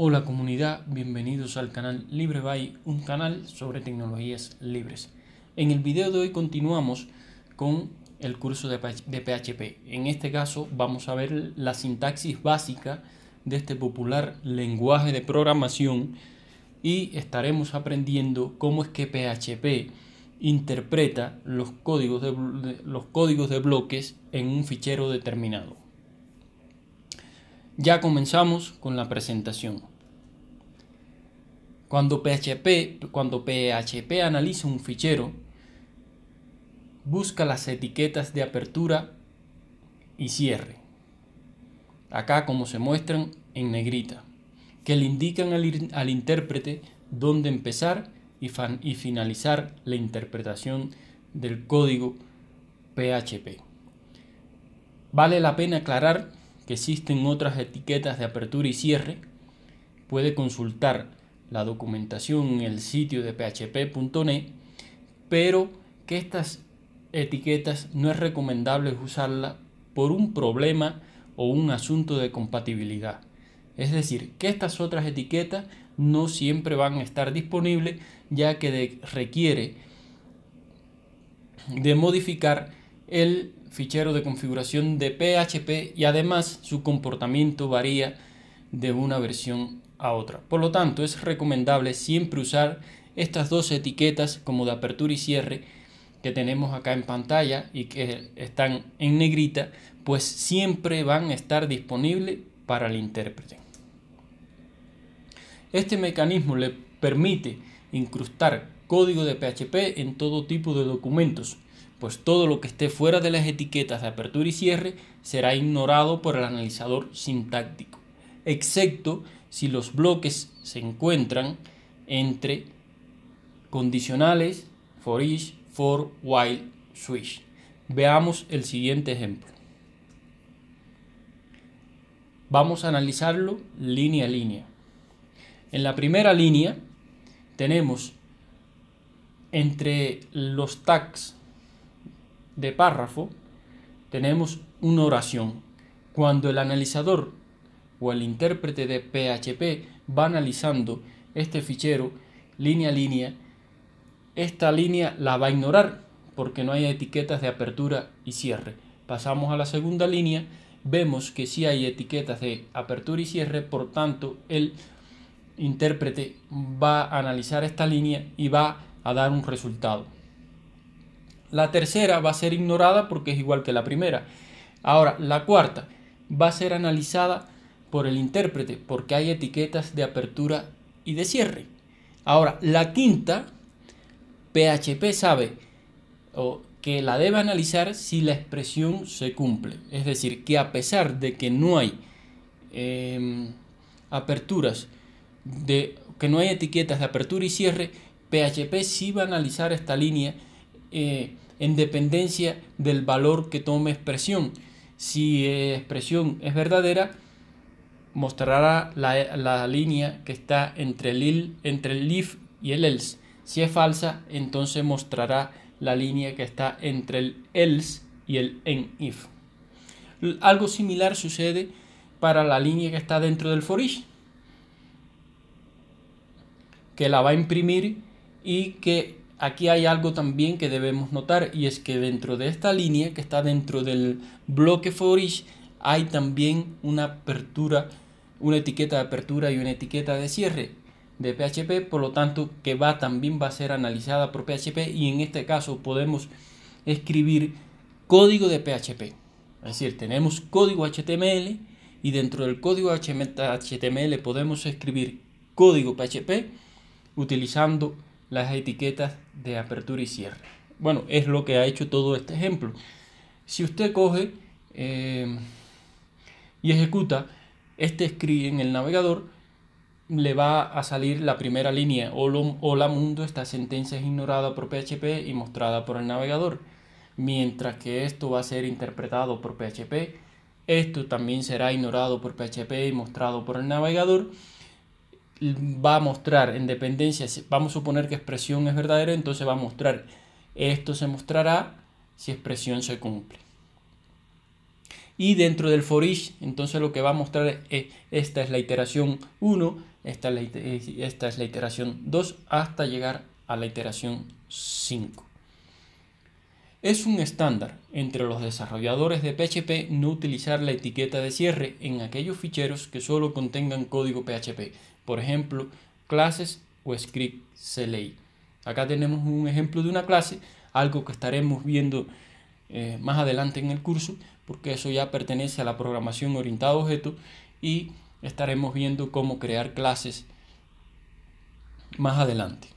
Hola comunidad, bienvenidos al canal LibreBy, un canal sobre tecnologías libres. En el video de hoy continuamos con el curso de PHP. En este caso vamos a ver la sintaxis básica de este popular lenguaje de programación y estaremos aprendiendo cómo es que PHP interpreta los códigos de, los códigos de bloques en un fichero determinado. Ya comenzamos con la presentación. Cuando PHP, cuando PHP analiza un fichero, busca las etiquetas de apertura y cierre. Acá como se muestran en negrita, que le indican al, intérprete dónde empezar y, y finalizar la interpretación del código PHP. Vale la pena aclarar que existen otras etiquetas de apertura y cierre. Puede consultar la documentación en el sitio de php.net, pero que estas etiquetas no es recomendable usarlas por un problema o un asunto de compatibilidad. Es decir, que estas otras etiquetas no siempre van a estar disponibles ya que requiere de modificar el fichero de configuración de PHP y además su comportamiento varía de una versión otra. Por lo tanto, es recomendable siempre usar estas dos etiquetas como de apertura y cierre que tenemos acá en pantalla y que están en negrita, pues siempre van a estar disponibles para el intérprete. Este mecanismo le permite incrustar código de PHP en todo tipo de documentos, pues todo lo que esté fuera de las etiquetas de apertura y cierre será ignorado por el analizador sintáctico excepto si los bloques se encuentran entre condicionales for each, for, while, switch. Veamos el siguiente ejemplo. Vamos a analizarlo línea a línea. En la primera línea tenemos entre los tags de párrafo tenemos una oración. Cuando el analizador o el intérprete de PHP va analizando este fichero línea a línea, esta línea la va a ignorar porque no hay etiquetas de apertura y cierre. Pasamos a la segunda línea, vemos que sí hay etiquetas de apertura y cierre, por tanto el intérprete va a analizar esta línea y va a dar un resultado. La tercera va a ser ignorada porque es igual que la primera. Ahora, la cuarta va a ser analizada por el intérprete, porque hay etiquetas de apertura y de cierre. Ahora, la quinta, PHP sabe o, que la debe analizar si la expresión se cumple. Es decir, que a pesar de que no hay em, aperturas, de, que no hay etiquetas de apertura y cierre, PHP sí va a analizar esta línea eh, en dependencia del valor que tome expresión. Si eh, expresión es verdadera, mostrará la, línea que está entre el, entre el if y el else. Si es falsa, entonces mostrará la línea que está entre el else y el en if. Algo similar sucede para la línea que está dentro del for que la va a imprimir y que aquí hay algo también que debemos notar y es que dentro de esta línea que está dentro del bloque for hay también una apertura una etiqueta de apertura y una etiqueta de cierre de PHP, por lo tanto que va también va a ser analizada por PHP y en este caso podemos escribir código de PHP. Es decir, tenemos código HTML y dentro del código HTML podemos escribir código PHP utilizando las etiquetas de apertura y cierre. Bueno, es lo que ha hecho todo este ejemplo. Si usted coge eh, y ejecuta este escribe en el navegador le va a salir la primera línea, hola mundo, esta sentencia es ignorada por PHP y mostrada por el navegador. Mientras que esto va a ser interpretado por PHP, esto también será ignorado por PHP y mostrado por el navegador. Va a mostrar en dependencia, vamos a suponer que expresión es verdadera, entonces va a mostrar, esto se mostrará si expresión se cumple y dentro del for each, entonces lo que va a mostrar es esta es la iteración 1, esta, es la iteración 2 hasta llegar a la iteración 5. Es un estándar entre los desarrolladores de PHP no utilizar la etiqueta de cierre en aquellos ficheros que solo contengan código PHP, por ejemplo, clases o script CLI. Acá tenemos un ejemplo de una clase, algo que estaremos viendo eh, más adelante en el curso, porque eso ya pertenece a la programación orientada a objetos y estaremos viendo cómo crear clases más adelante.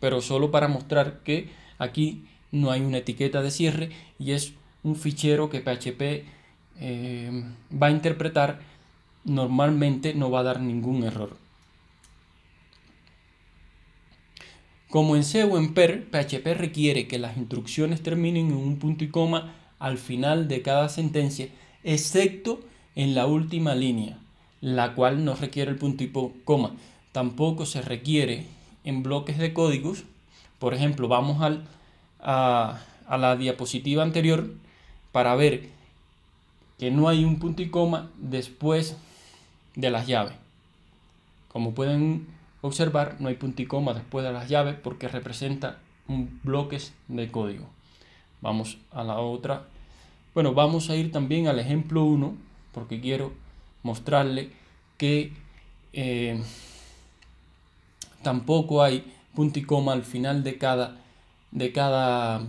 Pero solo para mostrar que aquí no hay una etiqueta de cierre y es un fichero que PHP eh, va a interpretar, normalmente no va a dar ningún error. Como en C o en PER, PHP requiere que las instrucciones terminen en un punto y coma al final de cada sentencia, excepto en la última línea, la cual no requiere el punto y coma. Tampoco se requiere en bloques de códigos. Por ejemplo, vamos a, a la diapositiva anterior para ver que no hay un punto y coma después de las llaves. Como pueden Observar, no hay punto y coma después de las llaves porque representa bloques de código. Vamos a la otra. Bueno, vamos a ir también al ejemplo 1 porque quiero mostrarle que eh, tampoco hay punto y coma al final de cada, de cada,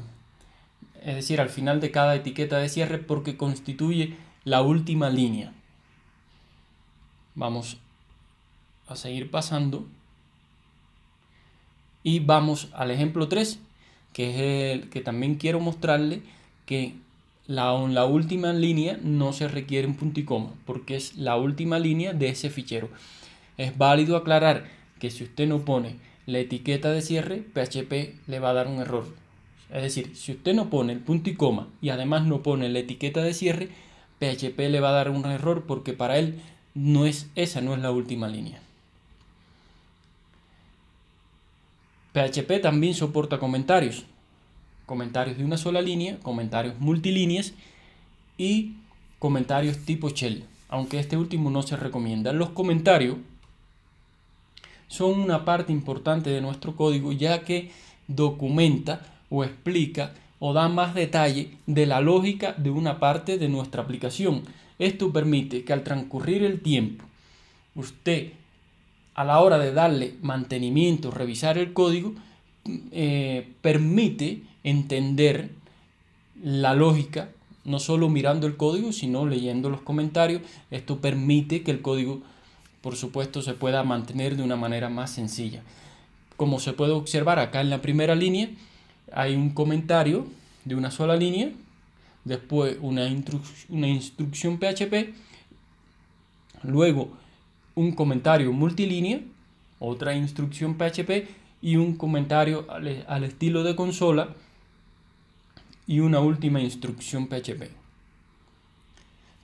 es decir, al final de cada etiqueta de cierre porque constituye la última línea. Vamos a seguir pasando. Y vamos al ejemplo 3, que es el que también quiero mostrarle que en la última línea no se requiere un punto y coma, porque es la última línea de ese fichero. Es válido aclarar que si usted no pone la etiqueta de cierre, PHP le va a dar un error. Es decir, si usted no pone el punto y coma y además no pone la etiqueta de cierre, PHP le va a dar un error porque para él no es esa no es la última línea. PHP también soporta comentarios. Comentarios de una sola línea, comentarios multilíneas y comentarios tipo shell, aunque este último no se recomienda. Los comentarios son una parte importante de nuestro código ya que documenta o explica o da más detalle de la lógica de una parte de nuestra aplicación. Esto permite que al transcurrir el tiempo usted a la hora de darle mantenimiento, revisar el código, eh, permite entender la lógica, no solo mirando el código, sino leyendo los comentarios. Esto permite que el código, por supuesto, se pueda mantener de una manera más sencilla. Como se puede observar acá en la primera línea, hay un comentario de una sola línea, después una, una instrucción PHP, luego un comentario multilínea, otra instrucción PHP y un comentario e, al, estilo de consola y una última instrucción PHP.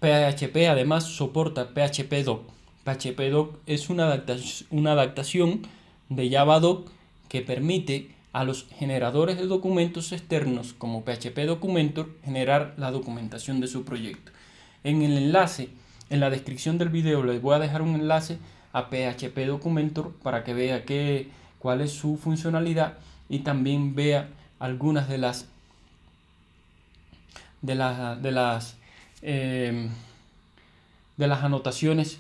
PHP además soporta PHP Doc. PHP Doc es una adaptación, una adaptación de JavaDoc que permite a los generadores de documentos externos como PHP Documentor generar la documentación de su proyecto. En el enlace en la descripción del video les voy a dejar un enlace a PHP Documentor para que vea cuál es su funcionalidad y también vea algunas de las de las de las em, de las anotaciones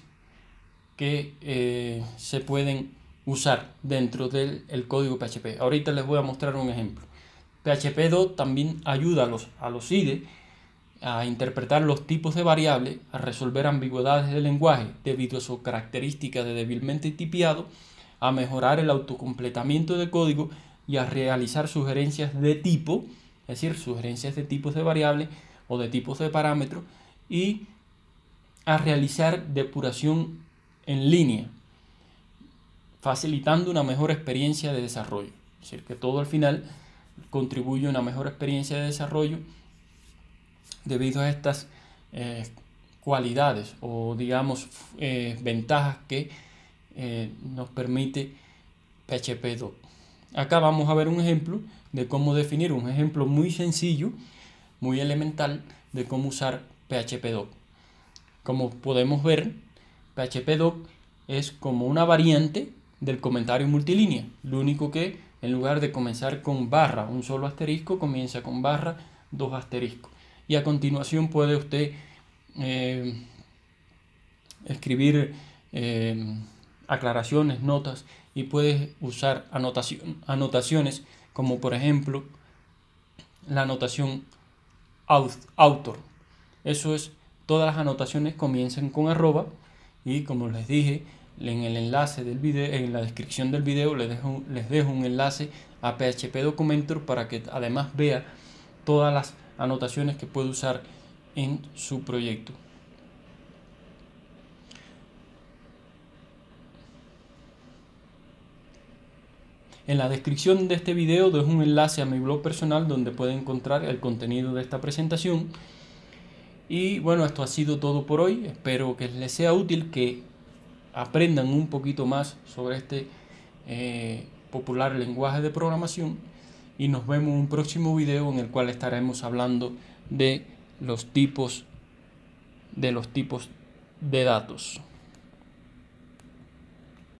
que eh, se pueden usar dentro del código PHP. Ahorita les voy a mostrar un ejemplo. PHP 2 también ayuda a los, a los IDE a interpretar los tipos de variables, a resolver ambigüedades del lenguaje debido a sus características de débilmente tipiado, a mejorar el autocompletamiento de código y a realizar sugerencias de tipo, es decir, sugerencias de tipos de variables o de tipos de parámetros y a realizar depuración en línea, facilitando una mejor experiencia de desarrollo. Es decir, que todo al final contribuye a una mejor experiencia de desarrollo debido a estas eh, cualidades o digamos eh, ventajas que eh, nos permite PHP Doc. Acá vamos a ver un ejemplo de cómo definir, un ejemplo muy sencillo, muy elemental de cómo usar PHP Doc. Como podemos ver, PHP Doc es como una variante del comentario multilínea. Lo único que en lugar de comenzar con barra, un solo asterisco, comienza con barra, dos asteriscos y a continuación puede usted eh, escribir eh, aclaraciones, notas y puede usar anotación, anotaciones como por ejemplo la anotación autor. Eso es, todas las anotaciones comienzan con arroba y como les dije, en el enlace del video, en la descripción del video les dejo, les dejo un enlace a PHP Documentor para que además vea todas las anotaciones que puede usar en su proyecto. En la descripción de este video doy un enlace a mi blog personal donde puede encontrar el contenido de esta presentación. Y bueno, esto ha sido todo por hoy. Espero que les sea útil, que aprendan un poquito más sobre este eh, popular lenguaje de programación y nos vemos en un próximo video en el cual estaremos hablando de los tipos de los tipos de datos.